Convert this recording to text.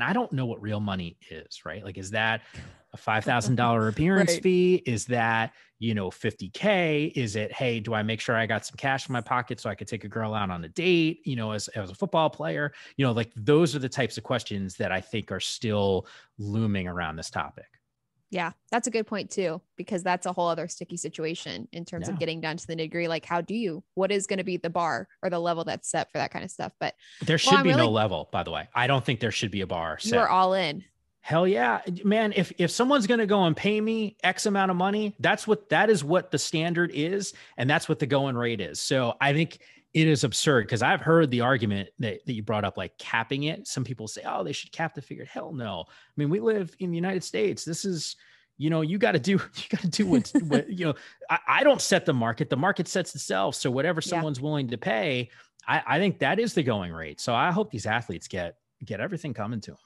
And I don't know what real money is, right? Like, is that a $5,000 appearance right. fee? Is that, you know, 50K? Is it, hey, do I make sure I got some cash in my pocket so I could take a girl out on a date, you know, as, as a football player? You know, like those are the types of questions that I think are still looming around this topic. Yeah, that's a good point too, because that's a whole other sticky situation in terms yeah. of getting down to the degree. Like, how do you, what is going to be the bar or the level that's set for that kind of stuff? But there should well, be really, no level, by the way. I don't think there should be a bar. so You're all in. Hell yeah, man! If if someone's gonna go and pay me X amount of money, that's what that is what the standard is, and that's what the going rate is. So I think it is absurd because I've heard the argument that, that you brought up, like capping it. Some people say, oh, they should cap the figure. Hell no. I mean, we live in the United States. This is, you know, you got to do, you got to do what, what, you know, I, I, don't set the market. The market sets itself. So whatever someone's yeah. willing to pay, I, I think that is the going rate. So I hope these athletes get, get everything coming to them.